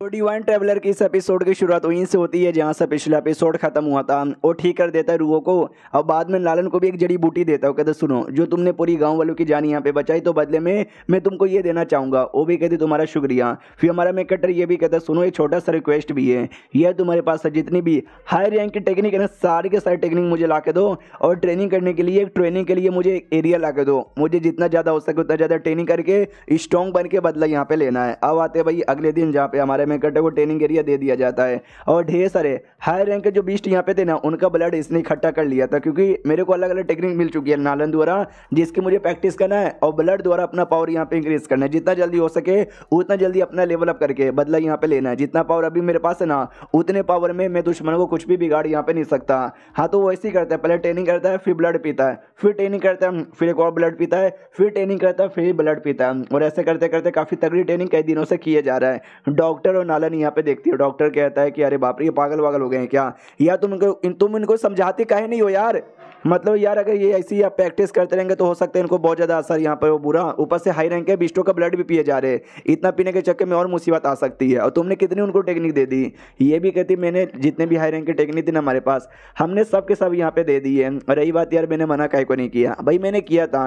तो divine traveller की इस एपिसोड की शुरुआत वहीं से होती है जहां से पिछला एपिसोड खत्म हुआ था वो ठीक कर देता है रूहो को और बाद में लालन को भी एक जड़ी बूटी देता है कहते सुनो जो तुमने पूरी गांव वालों की जान यहाँ पे बचाई तो बदले में मैं तुमको ये देना चाहूँगा वो भी कहती तुम्हारा शुक्रिया फिर हमारा मेकटर ये भी कहता सुनो एक छोटा सा रिक्वेस्ट भी है यह तुम्हारे पास जितनी भी हाई रैंक की टेक्निक है ना सारी के सारी टेक्निक मुझे ला के दो और ट्रेनिंग करने के लिए ट्रेनिंग के लिए मुझे एक एरिया ला के दो मुझे जितना ज़्यादा हो सके उतना ज़्यादा ट्रेनिंग करके स्ट्रॉन्ग बन के बदला यहाँ पे लेना है अब आते भाई अगले दिन जहाँ पे हमारे में मेकर्टर को ट्रेनिंग एरिया दे दिया जाता है और ढेर सारे हाई रैंक के जो बीस्ट यहाँ पे थे ना उनका ब्लड इसने इकट्ठा कर लिया था क्योंकि मेरे को अलग अलग टेक्निक मिल चुकी है नालन द्वारा जिसकी मुझे प्रैक्टिस करना है और ब्लड द्वारा अपना पावर यहाँ पे इंक्रीज करना है जितना जल्दी हो सके उतना जल्दी अपना लेवल अप करके बदला यहाँ पे लेना है जितना पावर अभी मेरे पास है ना उतने पावर में मैं दुश्मन को कुछ भी बिगाड़ यहाँ पे नहीं सकता हाँ तो वो ऐसे ही करता है पहले ट्रेनिंग करता है फिर ब्लड पीता है फिर ट्रेनिंग करता है फिर एक और ब्लड पीता है फिर ट्रेनिंग करता है फिर ब्लड पीता है और ऐसे करते करते काफ़ी तगड़ी ट्रेनिंग कई दिनों से किए जा रहा है डॉक्टर और नालन यहाँ पे देखती है डॉक्टर कहता है कि अरे बाप रे ये पागल वागल हो गए हैं क्या या तुम इनको तुम इनको समझाते कहे नहीं हो यार मतलब यार अगर ये ऐसी आप प्रैक्टिस करते रहेंगे तो हो सकता है इनको बहुत ज़्यादा असर यहाँ पर वो बुरा ऊपर से हाई रैंक के बिस्टो का ब्लड भी पिए जा रहे हैं इतना पीने के चक्कर में और मुसीबत आ सकती है और तुमने कितनी उनको टेक्निक दे दी ये भी कहती मैंने जितने भी हाई रैंक के टेक्निक थी ना हमारे पास हमने सब के सब यहाँ पे दे दिए और रही बात यार मैंने मना कहीं को नहीं किया भाई मैंने किया था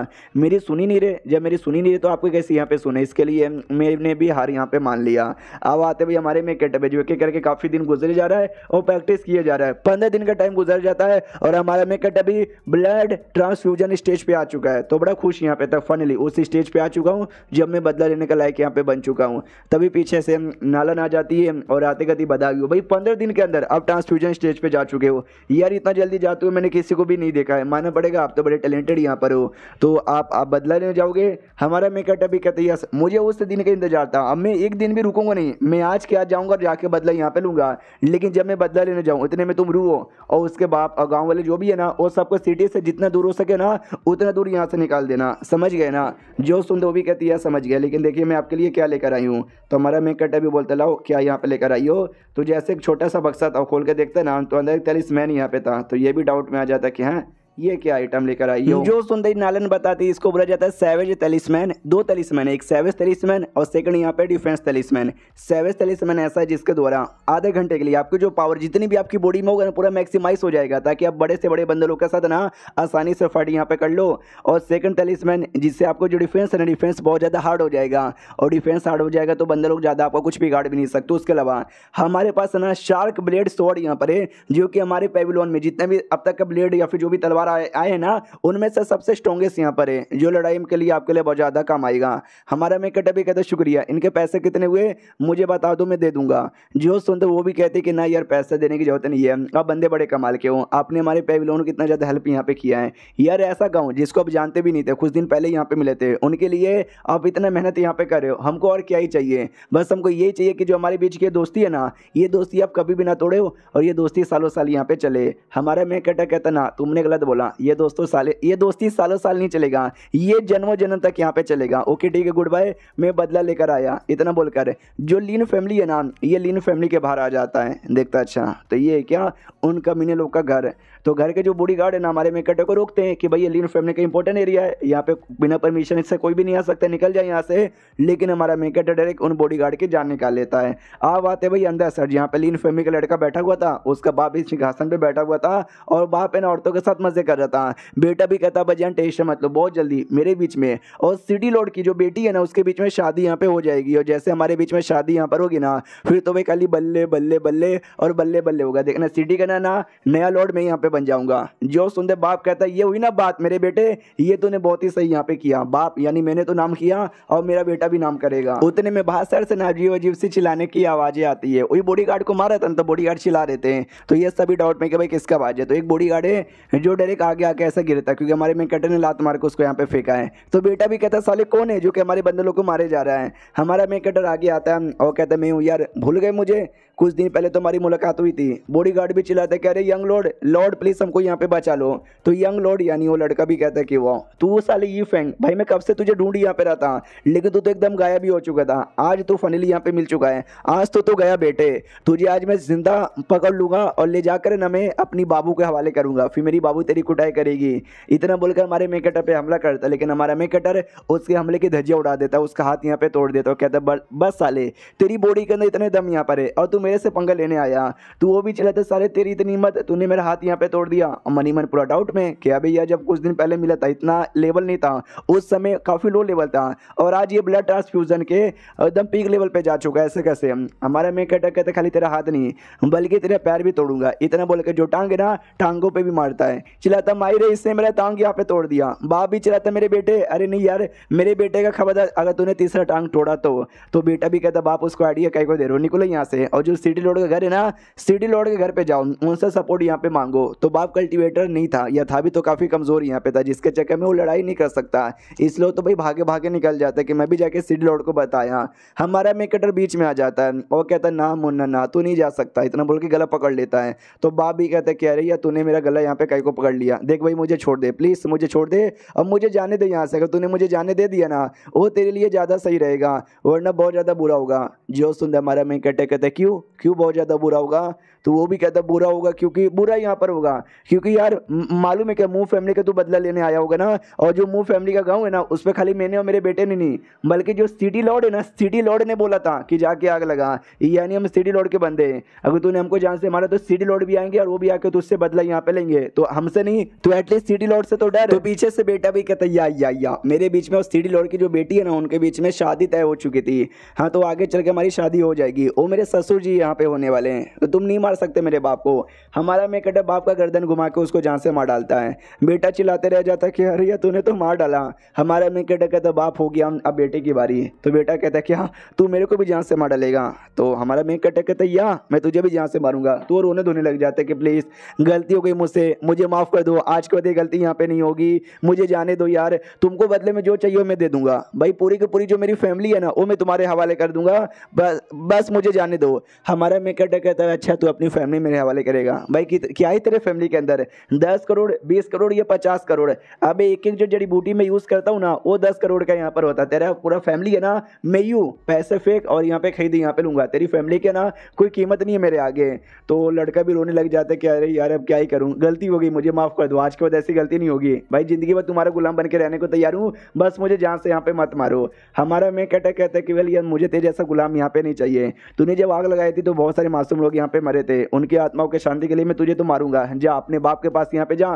मेरी सुनी नहीं रहे जब मेरी सुनी नहीं रही तो आपको कैसे यहाँ पे सुने इसके लिए मैंने भी हार यहाँ पे मान लिया अब आते भाई हमारे में कैटे जो के करके काफ़ी दिन गुजरे जा रहा है और प्रैक्टिस किया जा रहा है पंद्रह दिन का टाइम गुजर जाता है और हमारा में कैटे भी ब्लड ट्रांसफ्यूजन स्टेज पे आ चुका है तो बड़ा खुश यहाँ पे था फाइनली उस स्टेज पे आ चुका हूँ जब मैं बदला लेने का लायक यहाँ पे बन चुका हूँ तभी पीछे से नालन आ जाती है और आते गति बदा गई हो भाई पंद्रह दिन के अंदर अब ट्रांसफ्यूजन स्टेज पर जा चुके हो यार इतना जल्दी जाते हुए मैंने किसी को भी नहीं देखा है माना पड़ेगा आप तो बड़े टैलेंटेड यहाँ पर हो तो आप बदला लेने जाओगे हमारा मेकअप अभी कहते यस मुझे उस दिन का इंतजार था अब मैं एक दिन भी रुकूंगा नहीं मैं आज के आज जाऊँगा जाके बदला यहाँ पर लूँगा लेकिन जब मैं बदला लेने जाऊँ इतने में तुम रुओ और उसके बाप और गाँव वाले जो भी है ना वो सबको सिटी से जितना दूर हो सके ना उतना दूर यहाँ से निकाल देना समझ गए ना जो सुन दो भी कहती है समझ गया लेकिन देखिए मैं आपके लिए क्या लेकर आई हूँ तो हमारा मैं कट्टा भी बोलता लाओ क्या यहाँ पर लेकर आई हो तो जैसे एक छोटा सा बक्सा था खोल के देखता ना तो अंदर एक मैन यहाँ पे था तो ये भी डाउट में आ जाता कि हाँ ये क्या आइटम लेकर आई हो जो सुंदरी नालन बताती है इसको बोला जाता है सेवेज तेलिसमैन दो तेलिसमैन एक सेवेज तेलिसमैन और सेकंड यहाँ पे डिफेंस तेलिसमैन सेवेज तेलिसमैन ऐसा है जिसके द्वारा आधे घंटे के लिए आपकी जो पावर जितनी भी आपकी बॉडी में होगा ना पूरा मैक्सिमाइज हो जाएगा ताकि आप बड़े से बड़े बंदरों के साथ ना आसानी से फाइट यहाँ पे कर लो और सेकंड तेलिसमैन जिससे आपको जो डिफेंस है ना डिफेंस बहुत ज़्यादा हार्ड हो जाएगा और डिफेंस हार्ड हो जाएगा तो बंदर लोग ज़्यादा आपको कुछ बिगाड़ भी नहीं सकते उसके अलावा हमारे पास है ना शार्क ब्लेड शॉर्ड यहाँ पर है जो कि हमारे पेविलोन में जितने भी अब तक का ब्लेड या फिर जो भी तलवार आए हैं ना उनमें से सबसे स्ट्रॉन्गेस्ट यहाँ पर है जो लड़ाई के लिए आपके लिए बहुत ज़्यादा काम आएगा हमारा कटा भी कहते शुक्रिया इनके पैसे कितने हुए मुझे बता दो मैं दे दूंगा जो सुनते वो भी कहते कि ना यार पैसे देने की जरूरत नहीं है आप बंदे बड़े कमाल के हो आपने हमारे पेविलोन को इतना ज़्यादा हेल्प यहाँ पे किया है यार ऐसा गाँव जिसको आप जानते भी नहीं थे कुछ दिन पहले यहाँ पे मिले थे उनके लिए आप इतना मेहनत यहाँ पे कर रहे हो हमको और क्या ही चाहिए बस हमको यही चाहिए कि जो हमारे बीच की दोस्ती है ना ये दोस्ती आप कभी भी ना तोड़े और ये दोस्ती सालों साल यहाँ पे चले हमारा मैं कटा कहता ना तुमने गलत बोला बोला ये दोस्तों साले ये दोस्ती सालों साल नहीं चलेगा ये जन्मों जन्म तक यहाँ पे चलेगा ओके ठीक है गुड बाय मैं बदला लेकर आया इतना बोलकर जो लीन फैमिली है ना ये लीन फैमिली के बाहर आ जाता है देखता अच्छा तो ये क्या उनका मीने लोग का घर तो घर के जो बूढ़ी गार्ड है ना हमारे मेकटे को रोकते हैं कि भाई ये लीन फैमिली का इंपॉर्टेंट एरिया है यहाँ पे बिना परमिशन से कोई भी नहीं आ सकता निकल जाए यहाँ से लेकिन हमारा मेकट डायरेक्ट उन बॉडी गार्ड की जान निकाल लेता है आप आते भाई अंदर सर जहाँ पे लीन फैमिली का लड़का बैठा हुआ था उसका बाप इस सिंहासन पर बैठा हुआ था और बाप है ना औरतों के साथ मजे कर रहा था बेटा भी कहता भजन टेस्ट मतलब बहुत जल्दी मेरे बीच में और सिटी लॉर्ड की जो बेटी है ना उसके बीच में शादी यहाँ पे हो जाएगी और जैसे हमारे बीच में शादी यहाँ पर होगी ना फिर तो वे खाली बल्ले बल्ले बल्ले और बल्ले बल्ले होगा देखना सिटी का ना ना नया लॉर्ड मैं यहाँ पे बन जाऊँगा जो सुनते बाप कहता ये हुई ना बात मेरे बेटे ये तूने बहुत ही सही यहाँ पे किया बाप यानी मैंने तो नाम किया और मेरा बेटा भी नाम करेगा उतने में बाहर सर से ना अजीब अजीब सी चिल्लाने की आवाज़ें आती है वही बॉडी को मारा था तो बॉडी गार्ड चिल्ला देते हैं तो ये सभी डाउट में कि भाई किसका आवाज़ है तो एक बॉडी है जो डरे डायरेक्ट आगे आके ऐसा गिरता क्योंकि हमारे में कटर ने लात मार के उसको यहाँ पे फेंका है तो बेटा भी कहता है साले कौन है जो कि हमारे लोग को मारे जा रहा है हमारा में कटर आगे आता है और कहता मैं हूँ यार भूल गए मुझे कुछ दिन पहले तो हमारी मुलाकात हुई थी बॉडीगार्ड भी चिल्लाते कह रहे यंग लॉर्ड लॉर्ड प्लीज़ हमको यहाँ पे बचा लो तो यंग लॉर्ड यानी वो लड़का भी कहता है कि वो तू साले ये फैंग भाई मैं कब से तुझे ढूंढ यहाँ पे रहता लेकिन तू तो एकदम गायब ही हो चुका था आज तू फनली यहाँ पे मिल चुका है आज तो तू गया बेटे तुझे आज मैं जिंदा पकड़ लूँगा और ले जाकर ना मैं अपनी बाबू के हवाले करूँगा फिर मेरी बाबू तेरी कुटाई करेगी इतना बोलकर हमारे मेकेटर पर हमला करता लेकिन हमारा मेकेटर उसके हमले की धज्जिया उड़ा देता उसका हाथ यहाँ पे तोड़ देता कहता बस साले तेरी बॉडी के अंदर इतने दम यहाँ पर है और तुम मेरे से पंगा लेने आया तू वो भी चला था सारे तेरी इतनी हिम्मत तूने मेरा हाथ यहाँ पे तोड़ दिया मनी मन पूरा डाउट में क्या भैया जब कुछ दिन पहले मिला था इतना लेवल नहीं था उस समय काफ़ी लो लेवल था और आज ये ब्लड ट्रांसफ्यूज़न के एकदम पीक लेवल पर जा चुका है ऐसे कैसे हमारा मैं कहता कहते खाली तेरा हाथ नहीं बल्कि तेरे पैर भी तोड़ूंगा इतना बोल के जो टांग है ना टांगों पर भी मारता है चला था माई रे इसने मेरा टांग यहाँ पे तोड़ दिया बाप भी चिल्लाता मेरे बेटे अरे नहीं यार मेरे बेटे का खबर अगर तूने तीसरा टांग तोड़ा तो तो बेटा भी कहता बाप उसको आइडिया कहीं को दे रो निकलो यहाँ से और जो सिटी लॉर्ड का घर है ना सिटी लॉर्ड के घर पे जाओ उनसे सपोर्ट यहाँ पे मांगो तो बाप कल्टिवेटर नहीं था या था भी तो काफ़ी कमज़ोर यहाँ पे था जिसके चक्कर में वो लड़ाई नहीं कर सकता इसलिए तो भाई भागे भागे निकल जाता है कि मैं भी जाके सिटी लॉर्ड को बताया हमारा मेकेटर बीच में आ जाता है वो कहता है ना मुन्ना ना तू नहीं जा सकता इतना बोल के गला पकड़ लेता है तो बाप भी कहता है कि अरे या तूने मेरा गला यहाँ पे कहीं को पकड़ लिया देख भाई मुझे छोड़ दे प्लीज़ मुझे छोड़ दे अब मुझे जाने दे यहाँ से अगर तूने मुझे जाने दे दिया ना वो तेरे लिए ज़्यादा सही रहेगा वरना बहुत ज़्यादा बुरा होगा जो सुन हमारा मैं कहते क्यों क्यों बहुत ज़्यादा बुरा होगा तो वो भी कहता बुरा होगा क्योंकि बुरा यहाँ पर होगा क्योंकि यार मालूम है क्या मूव फैमिली का तो बदला लेने आया होगा ना और जो मूव फैमिली का गाँव है ना उस पर खाली मैंने और मेरे बेटे ने नहीं बल्कि जो सिटी लॉर्ड है ना सिटी लॉर्ड ने बोला था कि जाके आग लगा यानी हम सिटी लॉर्ड के बंदे हैं अगर तूने हमको जान से मारा तो सिटी लॉर्ड भी आएंगे और वो भी आके तो उससे बदला यहाँ पे लेंगे तो हमसे नहीं तो एटलीस्ट सिटी लॉर्ड से तो डर तो पीछे से बेटा भी कहता या या या मेरे बीच में और सिटी लॉर्ड की जो बेटी है ना उनके बीच में शादी तय हो चुकी थी हाँ तो आगे चल के हमारी शादी हो जाएगी वो मेरे ससुर जी यहाँ पे होने वाले हैं तो तुम नहीं मार सकते मेरे बाप को हमारा मेकअटअप बाप का गर्दन घुमा के उसको जहाँ से मार डालता है बेटा चिल्लाते रह जाता कि अरे तूने तो मार डाला हमारा मेकअटअप कहता तो बाप हो गया अब बेटे की बारी तो बेटा कहता कि हाँ तू मेरे को भी जहाँ से मार डालेगा तो हमारा मेकअटअप कहता या मैं तुझे भी जहाँ से मारूंगा तो रोने धोने लग जाते कि प्लीज़ गलती हो गई मुझसे मुझे माफ़ कर दो आज के बाद ये गलती यहाँ पे नहीं होगी मुझे जाने दो यार तुमको बदले में जो चाहिए मैं दे दूंगा भाई पूरी की पूरी जो मेरी फैमिली है ना वो मैं तुम्हारे हवाले कर दूंगा बस बस मुझे जाने दो हमारा मेकर डर कहता है अच्छा तू अपनी फैमिली मेरे हवाले करेगा भाई क्या ही तेरे फैमिली के अंदर है दस करोड़ बीस करोड़ या पचास करोड़ है अब एक एक जो जड़ी बूटी मैं यूज़ करता हूँ ना वो दस करोड़ का यहाँ पर होता है तेरा पूरा फैमिली है ना मैं यू पैसे फेंक और यहाँ पे खरीद यहाँ पे लूँगा तेरी फैमिली के ना कोई कीमत नहीं है मेरे आगे तो लड़का भी रोने लग जाता है कि अरे यार अब क्या ही करूँ गलती हो गई मुझे माफ़ कर दो आज के बाद ऐसी गलती नहीं होगी भाई ज़िंदगी में तुम्हारा गुलाम बन के रहने को तैयार हूँ बस मुझे जहाँ से यहाँ पर मत मारो हमारा मैं कहता कहता है कि भाई यार मुझे तेरे जैसा गुलाम यहाँ पर नहीं चाहिए तूने जब आग लगाई आई थी तो बहुत सारे मासूम लोग यहाँ पे मरे थे उनकी आत्माओं के शांति के लिए मैं तुझे तो मारूंगा जा अपने बाप के पास यहाँ पे जा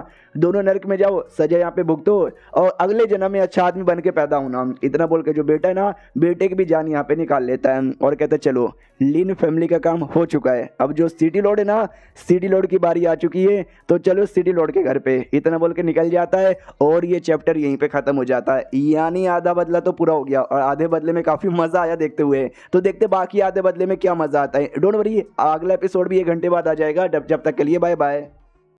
दोनों नरक में जाओ सजा यहाँ पे भुगतो और अगले जन्म में अच्छा आदमी बन के पैदा होना इतना बोल के जो बेटा है ना बेटे की भी जान यहाँ पे निकाल लेता है और कहते चलो लीन फैमिली का काम हो चुका है अब जो सिटी लोड है ना सिटी लोड की बारी आ चुकी है तो चलो सिटी लोड के घर पे इतना बोल के निकल जाता है और ये चैप्टर यहीं पे ख़त्म हो जाता है यानी आधा बदला तो पूरा हो गया और आधे बदले में काफ़ी मज़ा आया देखते हुए तो देखते बाकी आधे बदले में क्या मज़ा आता है डोंट वरी अगला एपिसोड भी एक घंटे बाद आ जाएगा जब तक के लिए बाय बाय